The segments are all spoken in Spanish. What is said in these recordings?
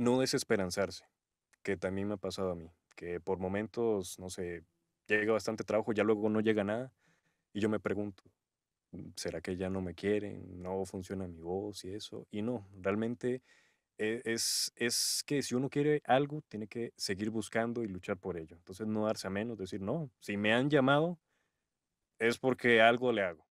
no desesperanzarse, que también me ha pasado a mí, que por momentos, no sé, llega bastante trabajo, ya luego no llega nada, y yo me pregunto, mm, ¿será que ya no me quieren? ¿No funciona mi voz y eso? Y no, realmente e, es, es que si uno quiere algo, tiene que seguir buscando y luchar por ello. Entonces no darse a menos, decir, no, si me han llamado, es porque algo le hago.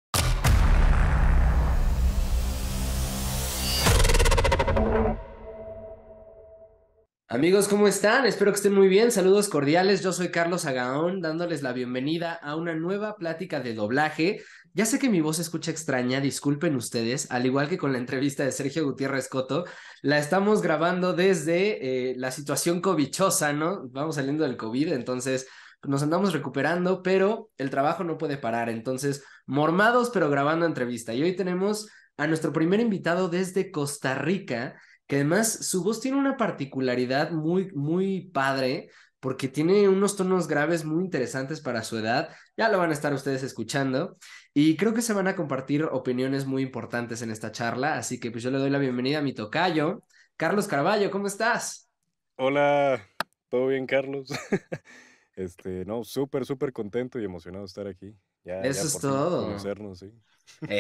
Amigos, ¿cómo están? Espero que estén muy bien. Saludos cordiales. Yo soy Carlos Agaón, dándoles la bienvenida a una nueva plática de doblaje. Ya sé que mi voz se escucha extraña, disculpen ustedes, al igual que con la entrevista de Sergio Gutiérrez Coto, la estamos grabando desde eh, la situación covichosa, ¿no? Vamos saliendo del COVID, entonces nos andamos recuperando, pero el trabajo no puede parar, entonces mormados pero grabando entrevista. Y hoy tenemos a nuestro primer invitado desde Costa Rica que además su voz tiene una particularidad muy, muy padre, porque tiene unos tonos graves muy interesantes para su edad. Ya lo van a estar ustedes escuchando. Y creo que se van a compartir opiniones muy importantes en esta charla. Así que pues yo le doy la bienvenida a mi tocayo, Carlos Carballo. ¿Cómo estás? Hola, ¿todo bien, Carlos? este, no, súper, súper contento y emocionado de estar aquí. Ya, Eso es todo.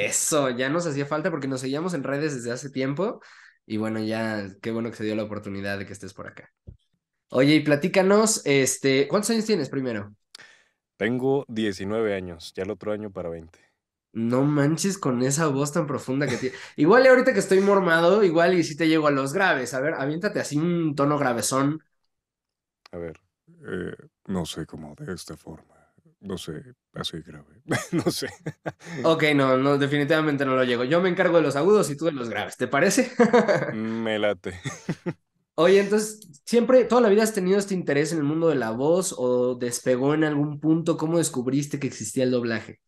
Eso, ya nos hacía falta porque nos seguíamos en redes desde hace tiempo, y bueno, ya qué bueno que se dio la oportunidad de que estés por acá. Oye, y platícanos, este, ¿cuántos años tienes primero? Tengo 19 años, ya el otro año para 20. No manches con esa voz tan profunda que tiene. igual ahorita que estoy mormado, igual y si te llego a los graves. A ver, aviéntate así un tono gravesón. A ver, eh, no sé cómo de esta forma no sé, así grave. no sé. Ok, no, no, definitivamente no lo llego. Yo me encargo de los agudos y tú de los graves, ¿te parece? Mm, me late. Oye, entonces, siempre, toda la vida has tenido este interés en el mundo de la voz o despegó en algún punto. ¿Cómo descubriste que existía el doblaje?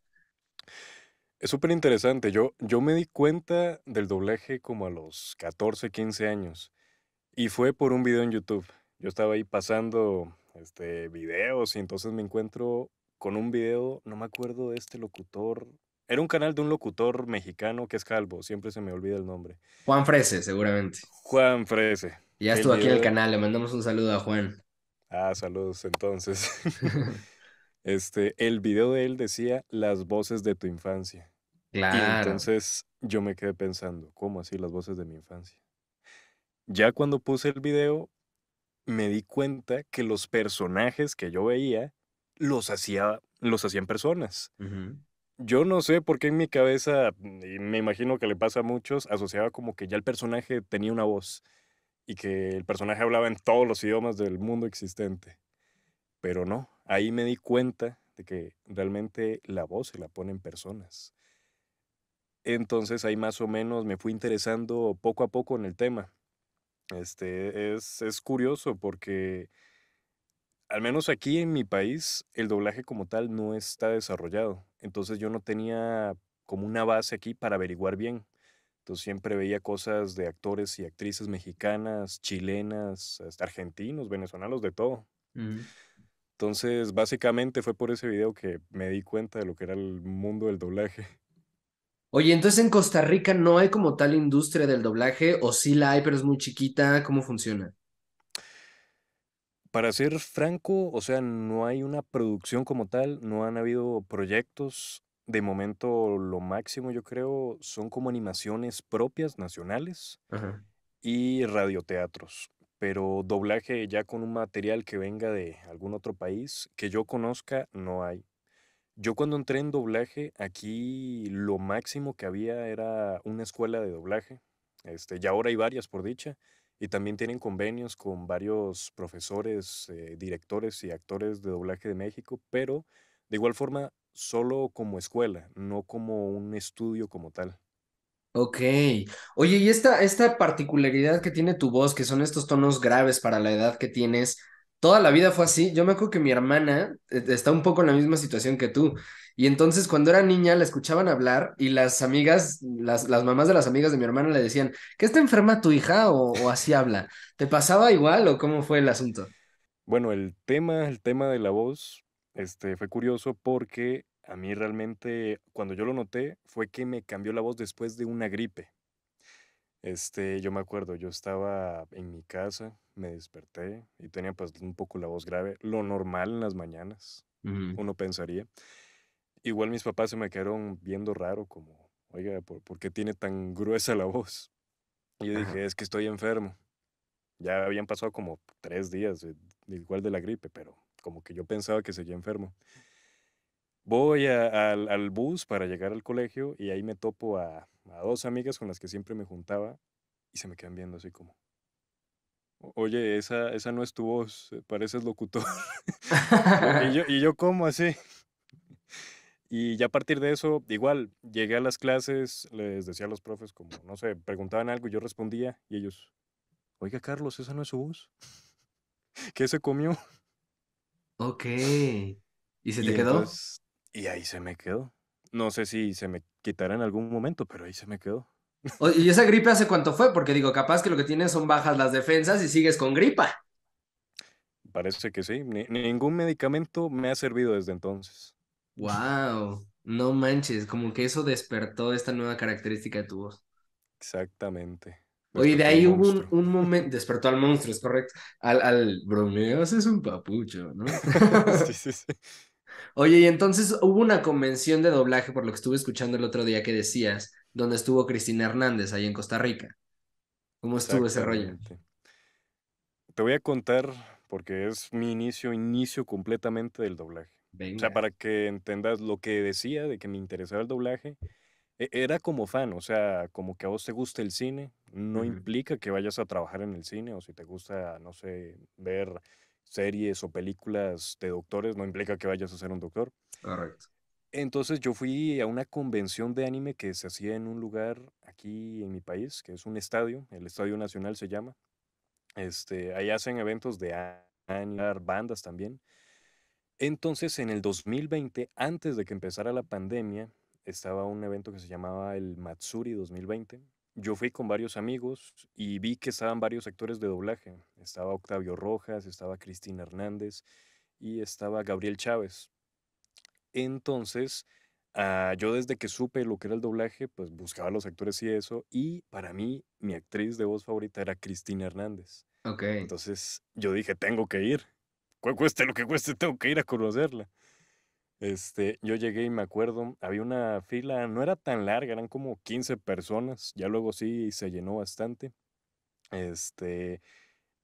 Es súper interesante. Yo, yo me di cuenta del doblaje como a los 14, 15 años. Y fue por un video en YouTube. Yo estaba ahí pasando este, videos y entonces me encuentro con un video, no me acuerdo de este locutor. Era un canal de un locutor mexicano que es calvo, siempre se me olvida el nombre. Juan Frese, seguramente. Juan Frese. Ya estuvo aquí en el canal, le mandamos un saludo a Juan. Ah, saludos entonces. este, el video de él decía las voces de tu infancia. Claro. Y entonces yo me quedé pensando, ¿cómo así las voces de mi infancia? Ya cuando puse el video, me di cuenta que los personajes que yo veía los hacía, los hacían personas. Yo no sé por qué en mi cabeza, y me imagino que le pasa a muchos, asociaba como que ya el personaje tenía una voz y que el personaje hablaba en todos los idiomas del mundo existente. Pero no, ahí me di cuenta de que realmente la voz se la ponen personas. Entonces ahí más o menos me fui interesando poco a poco en el tema. Este, es, es curioso porque al menos aquí en mi país, el doblaje como tal no está desarrollado. Entonces yo no tenía como una base aquí para averiguar bien. Entonces siempre veía cosas de actores y actrices mexicanas, chilenas, hasta argentinos, venezolanos, de todo. Mm. Entonces básicamente fue por ese video que me di cuenta de lo que era el mundo del doblaje. Oye, entonces en Costa Rica no hay como tal industria del doblaje, o sí la hay, pero es muy chiquita, ¿cómo funciona? Para ser franco, o sea, no hay una producción como tal, no han habido proyectos. De momento, lo máximo yo creo son como animaciones propias nacionales y radioteatros. Pero doblaje ya con un material que venga de algún otro país que yo conozca, no hay. Yo cuando entré en doblaje, aquí lo máximo que había era una escuela de doblaje. Este, y ahora hay varias, por dicha y también tienen convenios con varios profesores, eh, directores y actores de doblaje de México, pero de igual forma solo como escuela, no como un estudio como tal. Ok. Oye, y esta, esta particularidad que tiene tu voz, que son estos tonos graves para la edad que tienes, toda la vida fue así. Yo me acuerdo que mi hermana eh, está un poco en la misma situación que tú. Y entonces cuando era niña la escuchaban hablar y las amigas, las, las mamás de las amigas de mi hermana le decían, ¿qué está enferma tu hija o, o así habla? ¿Te pasaba igual o cómo fue el asunto? Bueno, el tema, el tema de la voz, este, fue curioso porque a mí realmente, cuando yo lo noté, fue que me cambió la voz después de una gripe. Este, yo me acuerdo, yo estaba en mi casa, me desperté y tenía pues un poco la voz grave, lo normal en las mañanas, uno pensaría. Igual mis papás se me quedaron viendo raro, como, oiga, ¿por, qué tiene tan gruesa la voz? Y yo dije, es que estoy enfermo. Ya habían pasado como tres días, igual de la gripe, pero como que yo pensaba que seguía enfermo. Voy al bus para llegar al colegio y ahí me topo a a dos amigas con las que siempre me juntaba y se me quedan viendo así como, oye, esa, esa no es tu voz, eh, pareces locutor. y, yo, y como así. Y ya a partir de eso, igual, llegué a las clases, les decía a los profes como, no sé, preguntaban algo, y yo respondía y ellos, oiga Carlos, esa no es su voz. ¿Qué se comió? Ok. ¿Y se te quedó? y ahí se me quedó. No sé si se me Quitará en algún momento, pero ahí se me quedó. ¿Y esa gripe hace cuánto fue? Porque digo, capaz que lo que tienes son bajas las defensas y sigues con gripa. Parece que sí. ningún medicamento me ha servido desde entonces. ¡Wow! No manches, como que eso despertó esta nueva característica de tu voz. Exactamente. Oye, de ahí hubo un, momento, despertó al monstruo, es correcto. Al, al bromeos es un papucho, ¿no? sí, sí, sí. Oye, y entonces hubo una convención de doblaje, por lo que estuve escuchando el otro día que decías, donde estuvo Cristina Hernández ahí en Costa Rica. ¿Cómo estuvo ese rollo? Te voy a contar, porque es mi inicio, inicio completamente del doblaje. O sea, para que entendas lo que decía de que me interesaba el doblaje, e-, era como fan, o sea, como que a vos te gusta el cine, no implica que vayas a trabajar en el cine o si te gusta, no sé, ver series o películas de doctores, no implica que vayas a ser un doctor. Correcto. Entonces yo fui a una convención de anime que se hacía en un lugar aquí en mi país, que es un estadio, el Estadio Nacional se llama. Este, ahí hacen eventos de anime, bandas también. Entonces en el 2020, antes de que empezara la pandemia, estaba un evento que se llamaba el Matsuri 2020, yo fui con varios amigos y vi que estaban varios actores de doblaje. Estaba Octavio Rojas, estaba Cristina Hernández y estaba Gabriel Chávez. Entonces, ah, yo desde que supe lo que era el doblaje, pues buscaba a los actores y eso. Y para mí, mi actriz de voz favorita era Cristina Hernández. Entonces, yo dije, tengo que ir. Cueste lo que cueste, tengo que ir a conocerla. Este, yo llegué y me acuerdo, había una fila, no era tan larga, eran como 15 personas, ya luego sí se llenó bastante. Este,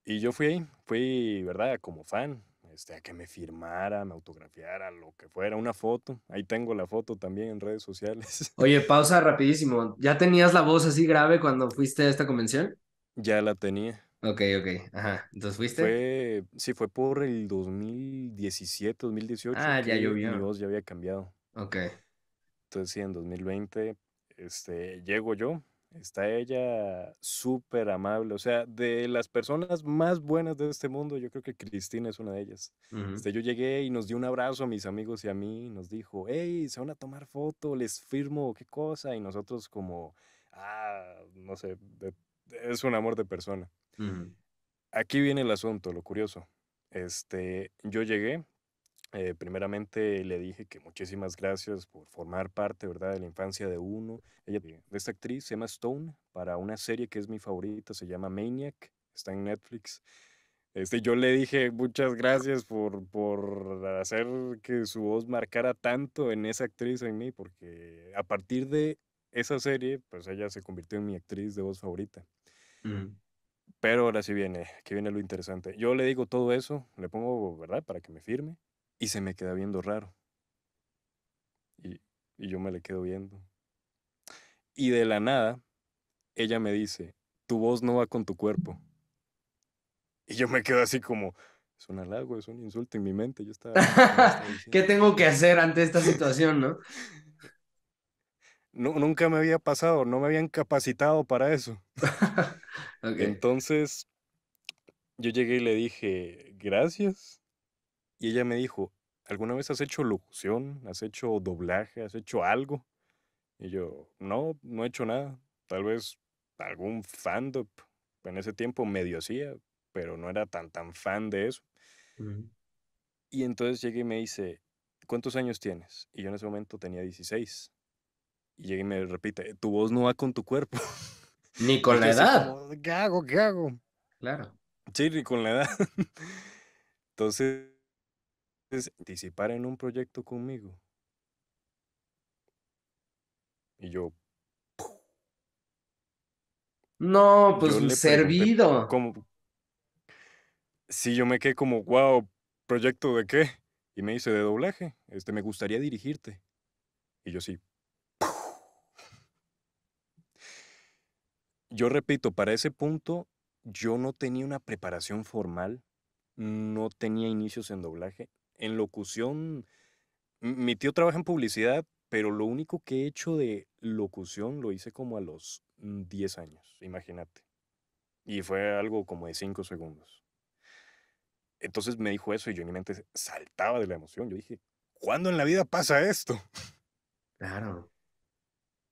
y yo fui ahí, fui, ¿verdad? Como fan, este, a que me firmara, me autografiara, lo que fuera, una foto. Ahí tengo la foto también en redes sociales. Oye, pausa rapidísimo. ¿Ya tenías la voz así grave cuando fuiste a esta convención? Ya la tenía. Ok, ok, ajá. Entonces fuiste. Fue, sí, fue por el 2017, 2018. Ah, ya llovió. Mi ya había cambiado. Ok. Entonces, sí, en 2020, este, llego yo. Está ella súper amable. O sea, de las personas más buenas de este mundo, yo creo que Cristina es una de ellas. Este, yo llegué y nos dio un abrazo a mis amigos y a mí, nos dijo, hey, se van a tomar foto, les firmo, qué cosa, y nosotros como, ah, no sé, de es un amor de persona. Aquí viene el asunto, lo curioso. Este, yo llegué, eh, primeramente le dije que muchísimas gracias por formar parte, ¿verdad?, de la infancia de uno. Ella, eh, esta actriz se llama Stone para una serie que es mi favorita, se llama Maniac, está en Netflix. Este, yo le dije muchas gracias por, por hacer que su voz marcara tanto en esa actriz en mí, porque a partir de esa serie, pues ella se convirtió en mi actriz de voz favorita. Mm. Pero ahora sí viene, que viene lo interesante. Yo le digo todo eso, le pongo, ¿verdad?, para que me firme, y se me queda viendo raro. Y, yo me le quedo viendo. Y de la nada, ella me dice, tu voz no va con tu cuerpo. Y yo me quedo así como, es un halago, es un insulto en mi mente. Yo estaba, ¿Qué tengo que hacer ante esta situación, no? nunca me había pasado, no me habían capacitado para eso. Entonces, yo llegué y le dije, gracias. Y ella me dijo, ¿alguna vez has hecho locución? ¿Has hecho doblaje? ¿Has hecho algo? Y yo, no, no he hecho nada. Tal vez algún fandom. En ese tiempo medio hacía, pero no era tan, tan fan de eso. Y entonces llegué y me dice, ¿cuántos años tienes? Y yo en ese momento tenía 16. Y me repite, tu voz no va con tu cuerpo. Ni con la edad. ¿Qué hago? ¿Qué hago? Claro. Sí, ni con la edad. Entonces, participar en un proyecto conmigo. Y yo. No, pues servido. Como, sí, yo me quedé como, wow, ¿proyecto de qué? Y me dice, de doblaje. Este, me gustaría dirigirte. Y yo sí. Yo repito, para ese punto yo no tenía una preparación formal, no tenía inicios en doblaje. En locución, mi tío trabaja en publicidad, pero lo único que he hecho de locución lo hice como a los 10 mm, años, imagínate. Y fue algo como de 5 segundos. Entonces me dijo eso y yo en mi mente saltaba de la emoción. Yo dije, ¿cuándo en la vida pasa esto? Claro.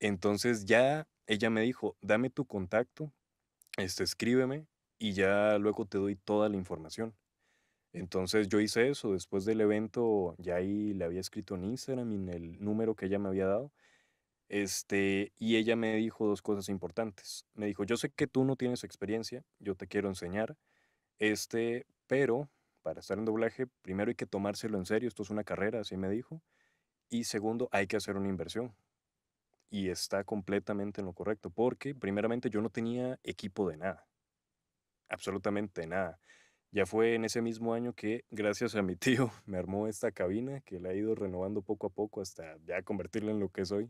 Entonces ya ella me dijo, dame tu contacto, este, escríbeme y ya luego te doy toda la información. Entonces yo hice eso, después del evento ya ahí le había escrito en Instagram en el número que ella me había dado. Este, y ella me dijo dos cosas importantes. Me dijo, yo sé que tú no tienes experiencia, yo te quiero enseñar, este, pero para estar en doblaje, primero hay que tomárselo en serio, esto es una carrera, así me dijo. Y segundo, hay que hacer una inversión y está completamente en lo correcto, porque primeramente yo no tenía equipo de nada, absolutamente nada. Ya fue en ese mismo año que, gracias a mi tío, me armó esta cabina que la he ido renovando poco a poco hasta ya convertirla en lo que soy.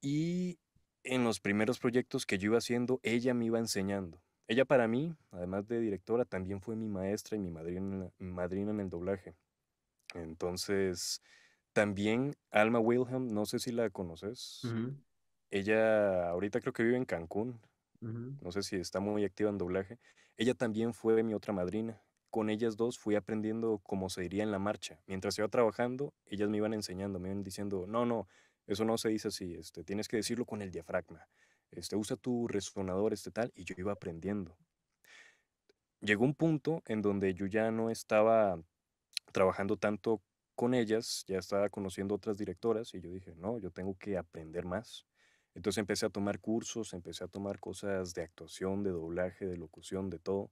Y en los primeros proyectos que yo iba haciendo, ella me iba enseñando. Ella para mí, además de directora, también fue mi maestra y mi madrina, madrina en el doblaje. Entonces, también Alma Wilhelm, no sé si la conoces. Ella ahorita creo que vive en Cancún. No sé si está muy activa en doblaje. Ella también fue mi otra madrina. Con ellas dos fui aprendiendo cómo se diría en la marcha. Mientras iba trabajando, ellas me iban enseñando, me iban diciendo, no, no, eso no se dice así, este, tienes que decirlo con el diafragma. Este, usa tu resonador, este tal, y yo iba aprendiendo. Llegó un punto en donde yo ya no estaba trabajando tanto con ellas, ya estaba conociendo otras directoras y yo dije, no, yo tengo que aprender más. Entonces empecé a tomar cursos, empecé a tomar cosas de actuación, de doblaje, de locución, de todo.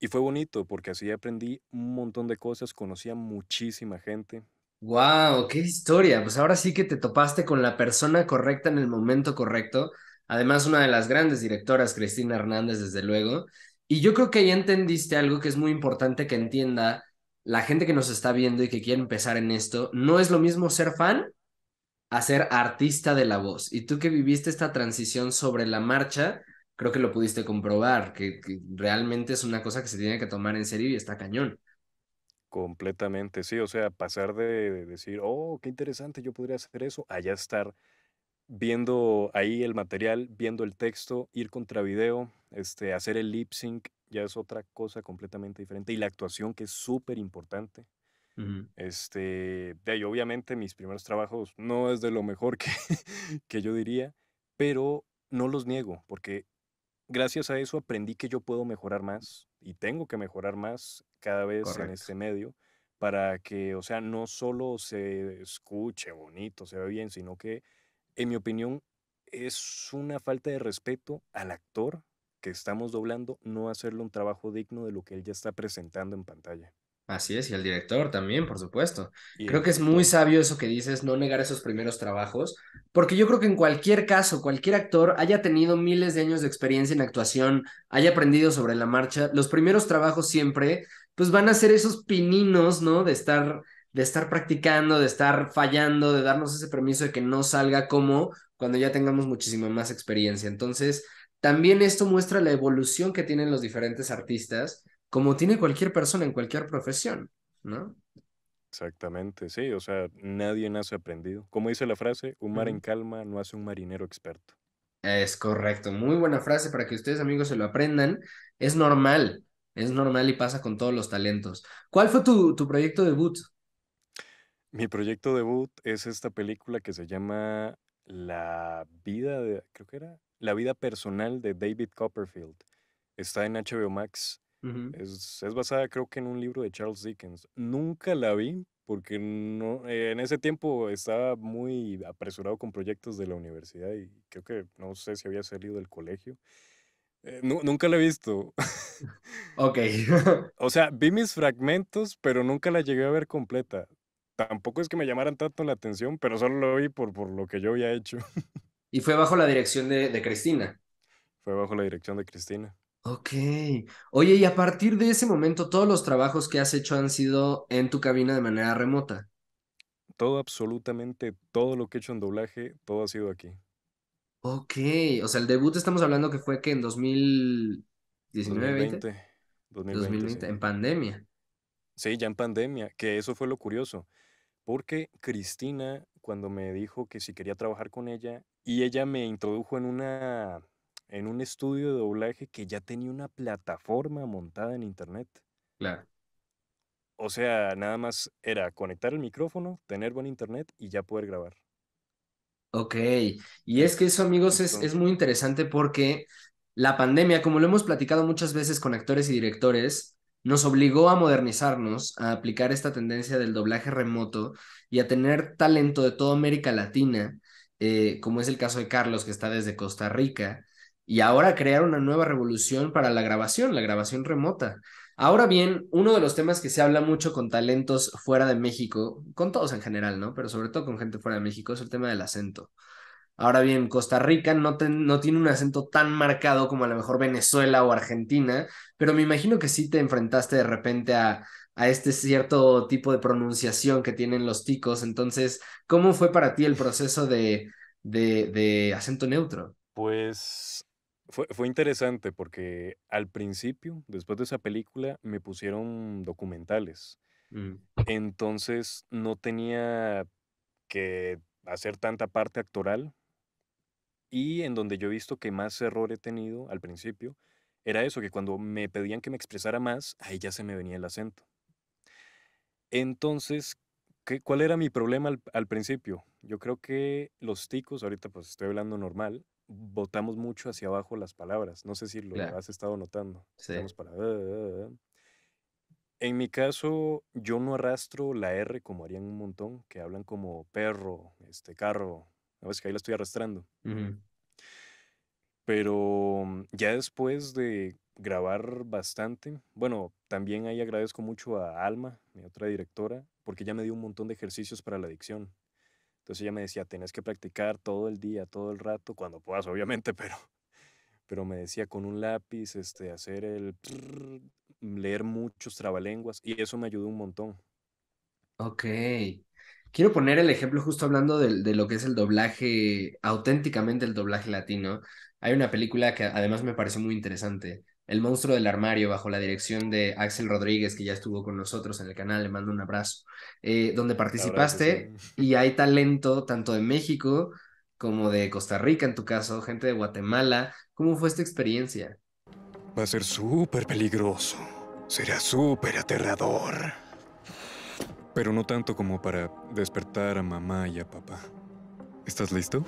Y fue bonito porque así aprendí un montón de cosas, conocí a muchísima gente. ¡Wow! ¡Qué historia! Pues ahora sí que te topaste con la persona correcta en el momento correcto. Además, una de las grandes directoras, Cristina Hernández, desde luego. Y yo creo que ya entendiste algo que es muy importante que entienda la gente que nos está viendo y que quiere empezar en esto, no es lo mismo ser fan a ser artista de la voz. Y tú que viviste esta transición sobre la marcha, creo que lo pudiste comprobar, que, realmente es una cosa que se tiene que tomar en serio y está cañón. Completamente, sí, o sea, pasar de decir, oh, qué interesante, yo podría hacer eso, allá estar viendo ahí el material, viendo el texto, ir contra video, este, hacer el lip sync, ya es otra cosa completamente diferente. Y la actuación, que es súper importante. Este, de ahí, obviamente, mis primeros trabajos no es de lo mejor que, que yo diría, pero no los niego, porque gracias a eso aprendí que yo puedo mejorar más y tengo que mejorar más cada vez en este medio para que, o sea, no solo se escuche bonito, se ve bien, sino que, en mi opinión, es una falta de respeto al actor estamos doblando no hacerle un trabajo digno de lo que él ya está presentando en pantalla. Así es, y el director también, por supuesto. creo que es muy sabio eso que dices, no negar esos primeros trabajos, porque yo creo que en cualquier caso, cualquier actor haya tenido miles de años de experiencia en actuación, haya aprendido sobre la marcha, los primeros trabajos siempre, pues van a ser esos pininos, ¿no? De estar, de estar practicando, de estar fallando, de darnos ese permiso de que no salga como cuando ya tengamos muchísima más experiencia. Entonces, también esto muestra la evolución que tienen los diferentes artistas, como tiene cualquier persona en cualquier profesión, ¿no? Exactamente, sí, o sea, nadie nace aprendido. Como dice la frase, un mar en calma no hace un marinero experto. Es correcto, muy buena frase para que ustedes amigos se lo aprendan. Es normal, es normal y pasa con todos los talentos. ¿Cuál fue tu, tu proyecto debut? Mi proyecto debut es esta película que se llama La vida de, creo que era la vida personal de David Copperfield. Está en HBO Max. es, basada creo que en un libro de Charles Dickens. Nunca la vi porque no, eh, en ese tiempo estaba muy apresurado con proyectos de la universidad y creo que no sé si había salido del colegio. Eh, nunca la he visto. ok. o sea, vi mis fragmentos, pero nunca la llegué a ver completa. Tampoco es que me llamaran tanto la atención, pero solo lo vi por, por lo que yo había hecho. Y fue bajo la dirección de, Cristina. Fue bajo la dirección de Cristina. Ok. Oye, y a partir de ese momento, todos los trabajos que has hecho han sido en tu cabina de manera remota. Todo, absolutamente todo lo que he hecho en doblaje, todo ha sido aquí. Ok. O sea, el debut estamos hablando que fue que en 2019, 2020. 2020, en pandemia. Sí, ya en pandemia, que eso fue lo curioso, porque Cristina cuando me dijo que si quería trabajar con ella y ella me introdujo en una en un estudio de doblaje que ya tenía una plataforma montada en internet. Claro. O sea, nada más era conectar el micrófono, tener buen internet y ya poder grabar. Ok, y es que eso amigos es, es muy interesante porque la pandemia, como lo hemos platicado muchas veces con actores y directores, nos obligó a modernizarnos, a aplicar esta tendencia del doblaje remoto y a tener talento de toda América Latina, eh, como es el caso de Carlos, que está desde Costa Rica, y ahora crear una nueva revolución para la grabación, la grabación remota. Ahora bien, uno de los temas que se habla mucho con talentos fuera de México, con todos en general, ¿no? Pero sobre todo con gente fuera de México, es el tema del acento. Ahora bien, Costa Rica no, no tiene un acento tan marcado como a lo mejor Venezuela o Argentina, pero me imagino que sí te enfrentaste de repente a, este cierto tipo de pronunciación que tienen los ticos. Entonces, ¿cómo fue para ti el proceso de, de, acento neutro? Pues fue, interesante porque al principio, después de esa película, me pusieron documentales. Mm. Entonces no tenía que hacer tanta parte actoral y en donde yo he visto que más error he tenido al principio, era eso, que cuando me pedían que me expresara más, ahí ya se me venía el acento. Entonces, ¿qué, ¿cuál era mi problema al, principio? Yo creo que los ticos, ahorita pues estoy hablando normal, botamos mucho hacia abajo las palabras. No sé si lo has estado notando. para... Ah". En mi caso, yo no arrastro la R como harían un montón, que hablan como perro, este carro, es que ahí la estoy arrastrando. Pero mm, ya después de grabar bastante, bueno, también ahí agradezco mucho a Alma, mi otra directora, porque ella me dio un montón de ejercicios para la adicción Entonces ella me decía, tenés que practicar todo el día, todo el rato, cuando puedas, obviamente, pero, pero me decía con un lápiz, este, hacer el... leer muchos trabalenguas y eso me ayudó un montón. Ok. Quiero poner el ejemplo justo hablando de, lo que es el doblaje, auténticamente el doblaje latino. Hay una película que además me pareció muy interesante, El monstruo del armario, bajo la dirección de Axel Rodríguez, que ya estuvo con nosotros en el canal, le mando un abrazo, eh, donde participaste y hay talento tanto de México como de Costa Rica, en tu caso, gente de Guatemala. ¿Cómo fue esta experiencia? Va a ser súper peligroso. Será súper aterrador. Pero no tanto como para despertar a mamá y a papá. ¿Estás listo?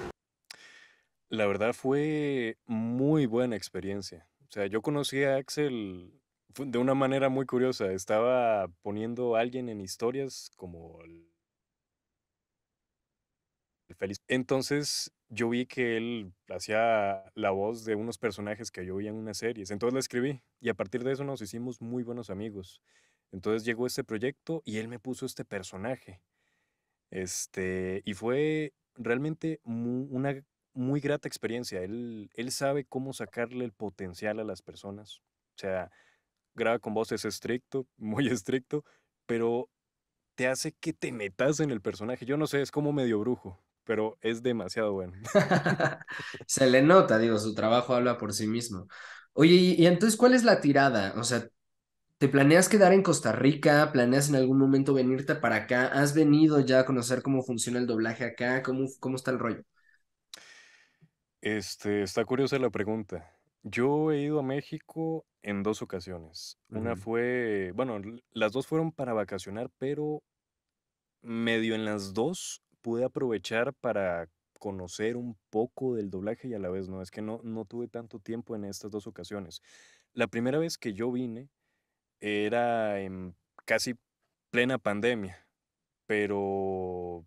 La verdad fue muy buena experiencia. O sea, yo conocí a Axel de una manera muy curiosa. Estaba poniendo a alguien en historias como el Feliz. Entonces yo vi que él hacía la voz de unos personajes que yo veía en una series. Entonces le escribí y a partir de eso nos hicimos muy buenos amigos. Entonces llegó este proyecto y él me puso este personaje. Este, y fue realmente una muy grata experiencia. Él, sabe cómo sacarle el potencial a las personas. O sea, graba con voces estricto, muy estricto, pero te hace que te metas en el personaje. Yo no sé, es como medio brujo, pero es demasiado bueno. Se le nota, digo, su trabajo habla por sí mismo. Oye, y entonces, ¿cuál es la tirada? O sea, ¿Te planeas quedar en Costa Rica? ¿Planeas en algún momento venirte para acá? ¿Has venido ya a conocer cómo funciona el doblaje acá? ¿Cómo, cómo está el rollo? Este, está curiosa la pregunta. Yo he ido a México en dos ocasiones. Una fue, bueno, las dos fueron para vacacionar, pero medio en las dos pude aprovechar para conocer un poco del doblaje y a la vez no, es que no, no tuve tanto tiempo en estas dos ocasiones. La primera vez que yo vine era en casi plena pandemia, pero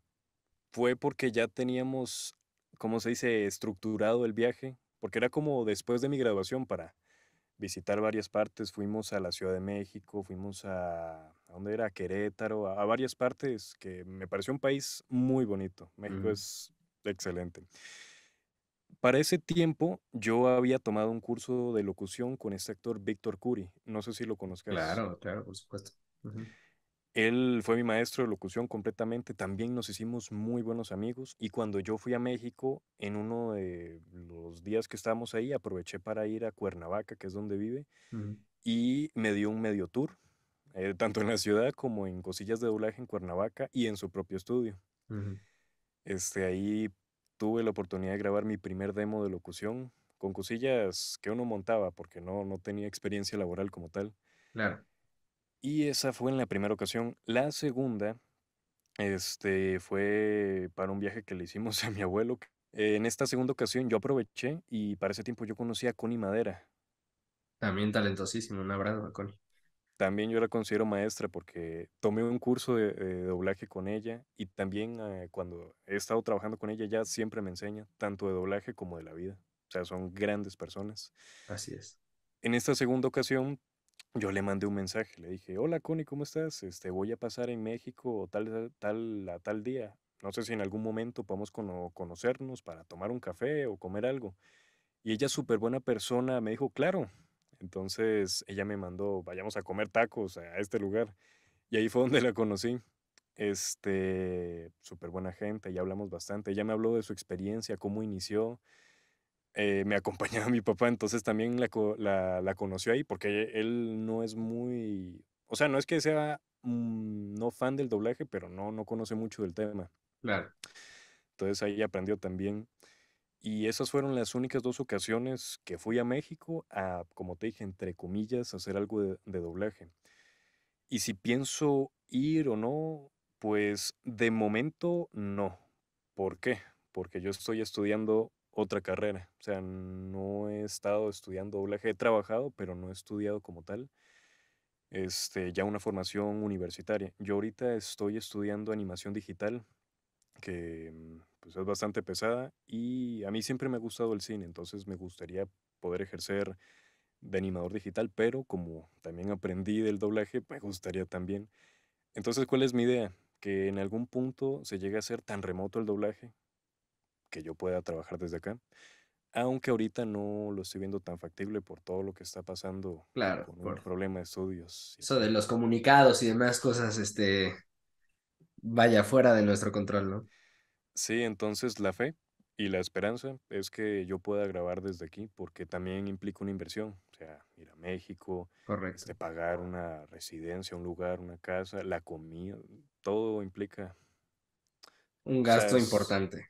fue porque ya teníamos, ¿cómo se dice?, estructurado el viaje, porque era como después de mi graduación para visitar varias partes, fuimos a la Ciudad de México, fuimos a, ¿a dónde era? Querétaro, a, varias partes que me pareció un país muy bonito. México mm. es excelente. Para ese tiempo yo había tomado un curso de locución con este actor Víctor Curi. No sé si lo conozcas. Claro, claro, por supuesto. Él fue mi maestro de locución completamente. También nos hicimos muy buenos amigos. Y cuando yo fui a México, en uno de los días que estábamos ahí, aproveché para ir a Cuernavaca, que es donde vive, y me dio un medio tour, eh, tanto en la ciudad como en cosillas de doblaje en Cuernavaca y en su propio estudio. Este, ahí tuve la oportunidad de grabar mi primer demo de locución con cosillas que uno montaba porque no, no tenía experiencia laboral como tal. Claro. Y esa fue en la primera ocasión. La segunda este, fue para un viaje que le hicimos a mi abuelo. En esta segunda ocasión yo aproveché y para ese tiempo yo conocí a Connie Madera. También talentosísimo, un abrazo a Connie también yo la considero maestra porque tomé un curso de, eh, doblaje con ella y también eh, cuando he estado trabajando con ella ya siempre me enseña tanto de doblaje como de la vida. O sea, son grandes personas. Así es. En esta segunda ocasión yo le mandé un mensaje, le dije, hola Connie, ¿cómo estás? Este, voy a pasar en México tal, tal, a tal día. No sé si en algún momento podemos conocernos para tomar un café o comer algo. Y ella, súper buena persona, me dijo, claro, entonces ella me mandó, vayamos a comer tacos a este lugar. Y ahí fue donde la conocí. Este, súper buena gente, ya hablamos bastante. Ella me habló de su experiencia, cómo inició. Eh, me acompañaba mi papá, entonces también la, la, conoció ahí, porque él no es muy, o sea, no es que sea mm, no fan del doblaje, pero no, no conoce mucho del tema. Claro. Entonces ahí aprendió también. Y esas fueron las únicas dos ocasiones que fui a México a, como te dije, entre comillas, hacer algo de, de doblaje. Y si pienso ir o no, pues de momento no. ¿Por qué? Porque yo estoy estudiando otra carrera. O sea, no he estado estudiando doblaje, he trabajado, pero no he estudiado como tal. Este, ya una formación universitaria. Yo ahorita estoy estudiando animación digital, que mm, pues es bastante pesada y a mí siempre me ha gustado el cine, entonces me gustaría poder ejercer de animador digital, pero como también aprendí del doblaje, me gustaría también. Entonces, ¿cuál es mi idea? Que en algún punto se llegue a ser tan remoto el doblaje que yo pueda trabajar desde acá, aunque ahorita no lo estoy viendo tan factible por todo lo que está pasando claro, con el problema de estudios. Eso de los comunicados y demás cosas, este, vaya fuera de nuestro control, ¿no? Sí, entonces la fe y la esperanza es que yo pueda grabar desde aquí, porque también implica una inversión, o sea, ir a México, este, pagar una residencia, un lugar, una casa, la comida, todo implica... Un gasto importante.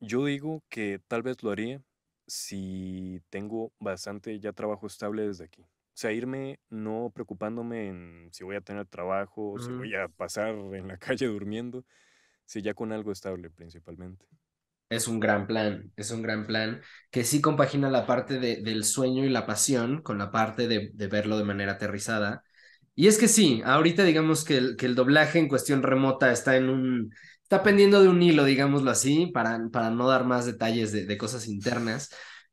Yo digo que tal vez lo haría si tengo bastante ya trabajo estable desde aquí. O sea, irme no preocupándome en si voy a tener trabajo, o si voy a pasar en la calle durmiendo, Sí, ya con algo estable principalmente. Es un gran plan, es un gran plan que sí compagina la parte de, del sueño y la pasión con la parte de, de, verlo de manera aterrizada. Y es que sí, ahorita digamos que el, que el doblaje en cuestión remota está en un, está pendiendo de un hilo, digámoslo así, para, para no dar más detalles de, de cosas internas.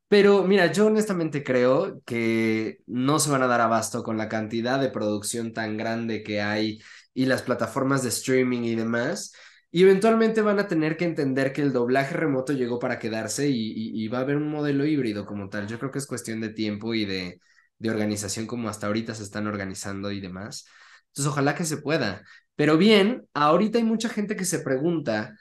Pero mira, yo honestamente creo que no se van a dar abasto con la cantidad de producción tan grande que hay y las plataformas de streaming y demás y eventualmente van a tener que entender que el doblaje remoto llegó para quedarse y, va a haber un modelo híbrido como tal. Yo creo que es cuestión de tiempo y de, organización como hasta ahorita se están organizando y demás. Entonces, ojalá que se pueda. Pero bien, ahorita hay mucha gente que se pregunta,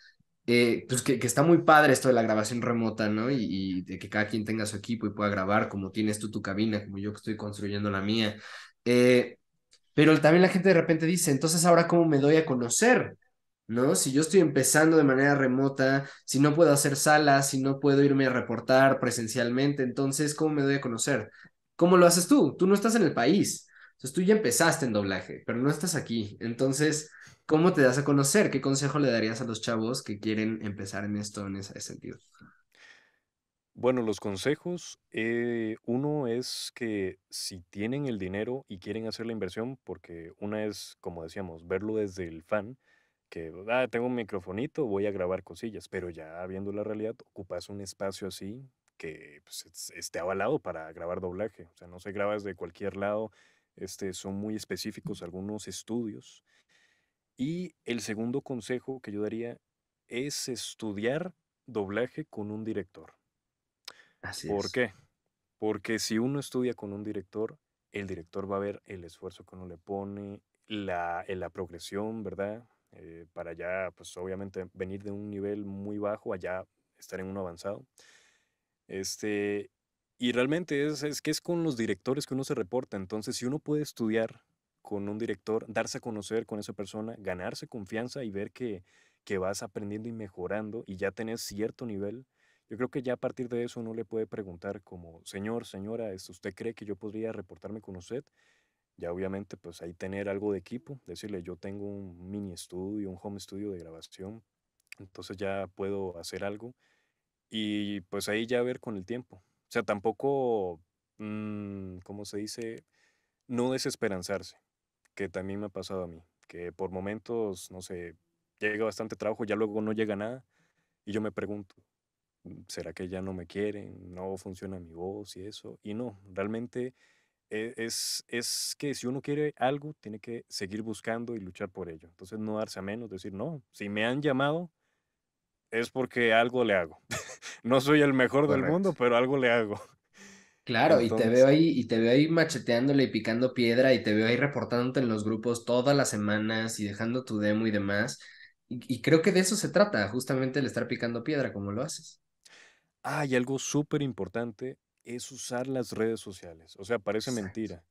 eh, pues que, está muy padre esto de la grabación remota, ¿no? Y, de que cada quien tenga su equipo y pueda grabar como tienes tú tu cabina, como yo que estoy construyendo la mía. Eh, pero también la gente de repente dice, entonces ahora cómo me doy a conocer, ¿no? Si yo estoy empezando de manera remota, si no puedo hacer salas, si no puedo irme a reportar presencialmente, entonces, ¿cómo me doy a conocer? ¿Cómo lo haces tú? Tú no estás en el país. Entonces, tú ya empezaste en doblaje, pero no estás aquí. Entonces, ¿cómo te das a conocer? ¿Qué consejo le darías a los chavos que quieren empezar en esto, en ese sentido? Bueno, los consejos, eh, uno es que si tienen el dinero y quieren hacer la inversión, porque una es, como decíamos, verlo desde el fan, que ah, tengo un microfonito, voy a grabar cosillas, pero ya viendo la realidad, ocupas un espacio así que pues, esté avalado para grabar doblaje, o sea, no se grabas de cualquier lado, este, son muy específicos algunos estudios. Y el segundo consejo que yo daría es estudiar doblaje con un director. Así ¿Por qué? Porque si uno estudia con un director, el director va a ver el esfuerzo que uno le pone, la eh, progresión, ¿verdad? Eh, para allá, pues obviamente venir de un nivel muy bajo allá estar en uno avanzado. Este, y realmente es, que es con los directores que uno se reporta, entonces si uno puede estudiar con un director, darse a conocer con esa persona, ganarse confianza y ver que, que vas aprendiendo y mejorando y ya tenés cierto nivel, yo creo que ya a partir de eso uno le puede preguntar como, señor, señora, este, ¿usted cree que yo podría reportarme con usted? ya obviamente pues ahí tener algo de equipo, decirle yo tengo un mini estudio, un home studio de grabación, entonces ya puedo hacer algo y pues ahí ya ver con el tiempo. O sea, tampoco, mm, ¿cómo se dice? No desesperanzarse, que también me ha pasado a mí, que por momentos, no sé, llega bastante trabajo, ya luego no llega nada y yo me pregunto, mm, ¿será que ya no me quieren? ¿No funciona mi voz y eso? Y no, realmente e, es, es que si uno quiere algo, tiene que seguir buscando y luchar por ello. Entonces no darse a menos, decir, no, si me han llamado, es porque algo le hago. no soy el mejor del mundo, pero algo le hago. Claro, y te veo ahí, y te veo ahí macheteándole y picando piedra, y te veo ahí reportándote en los grupos todas las semanas y dejando tu demo y demás. Y, creo que de eso se trata, justamente el estar picando piedra, como lo haces. Ah, y algo súper importante es usar las redes sociales. O sea, parece mentira.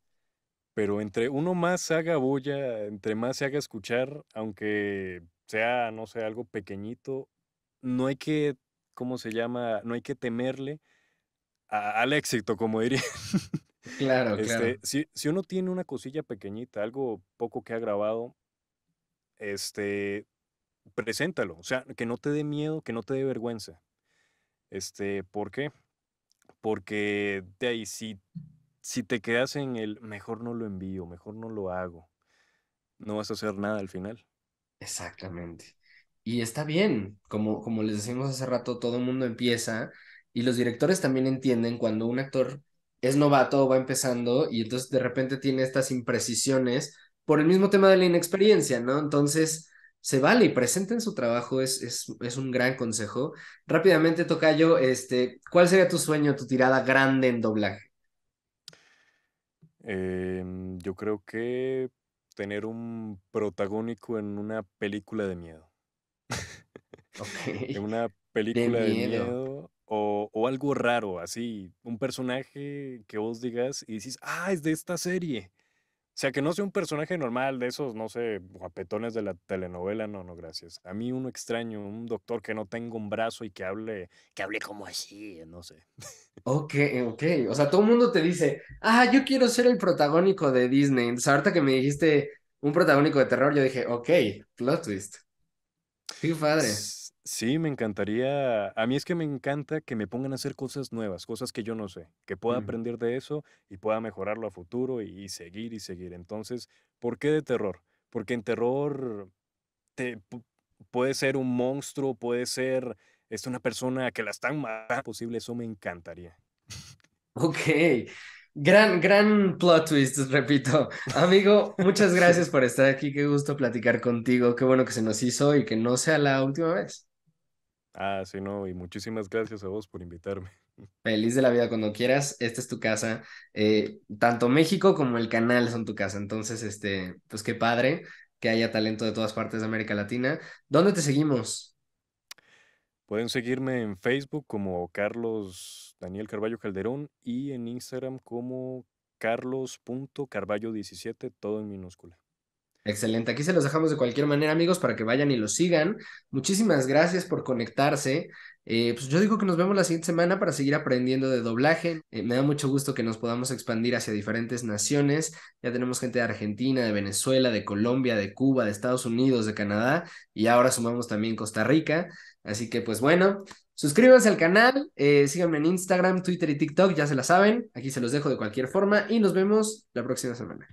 Pero entre uno más haga bulla, entre más se haga escuchar, aunque sea, no sé, algo pequeñito, no hay que, ¿cómo se llama? No hay que temerle al éxito, como diría. Claro, este, claro. Si, uno tiene una cosilla pequeñita, algo poco que ha grabado, este, preséntalo. O sea, que no te dé miedo, que no te dé vergüenza. Este, ¿por qué? porque de ahí si, si te quedas en el mejor no lo envío, mejor no lo hago, no vas a hacer nada al final. Exactamente. Y está bien, como, como les decimos hace rato, todo el mundo empieza y los directores también entienden cuando un actor es novato, va empezando y entonces de repente tiene estas imprecisiones por el mismo tema de la inexperiencia, ¿no? Entonces, se vale y presenten su trabajo, es, es, un gran consejo. Rápidamente, Tocayo, este, ¿cuál sería tu sueño, tu tirada grande en doblaje? Em, yo creo que tener un protagónico en una película de miedo. en una película de miedo, o, algo raro, así, un personaje que vos digas y dices, ah, es de esta serie. O sea, que no sea un personaje normal de esos, no sé, guapetones de la telenovela, no, no, gracias. A mí uno extraño, un doctor que no tenga un brazo y que hable, que hable como así, no sé. Ok, ok. O sea, todo el mundo te dice, ah, yo quiero ser el protagónico de Disney. Entonces, ahorita que me dijiste un protagónico de terror, yo dije, ok, plot twist. Qué padre. Sí, me encantaría. A mí es que me encanta que me pongan a hacer cosas nuevas, cosas que yo no sé, que pueda aprender de eso y pueda mejorarlo a futuro y, seguir y seguir. Entonces, ¿por qué de terror? Porque en terror te, puede ser un monstruo, puede ser es una persona que las tan más posible, eso me encantaría. Ok, gran, gran plot twist, repito. Amigo, muchas gracias por estar aquí, qué gusto platicar contigo, qué bueno que se nos hizo y que no sea la última vez. Ah, sí, no, y muchísimas gracias a vos por invitarme. Feliz de la vida cuando quieras, esta es tu casa. Eh, tanto México como el canal son tu casa, entonces, este, pues qué padre que haya talento de todas partes de América Latina. ¿Dónde te seguimos? Pueden seguirme en Facebook como Carlos Daniel Carballo Calderón y en Instagram como carlos.carballo17, todo en minúscula. Excelente. Aquí se los dejamos de cualquier manera, amigos, para que vayan y los sigan. Muchísimas gracias por conectarse. Eh, pues yo digo que nos vemos la siguiente semana para seguir aprendiendo de doblaje. Eh, me da mucho gusto que nos podamos expandir hacia diferentes naciones. Ya tenemos gente de Argentina, de Venezuela, de Colombia, de Cuba, de Estados Unidos, de Canadá y ahora sumamos también Costa Rica. Así que pues bueno, suscríbanse al canal, eh, síganme en Instagram, Twitter y TikTok, ya se la saben. Aquí se los dejo de cualquier forma y nos vemos la próxima semana.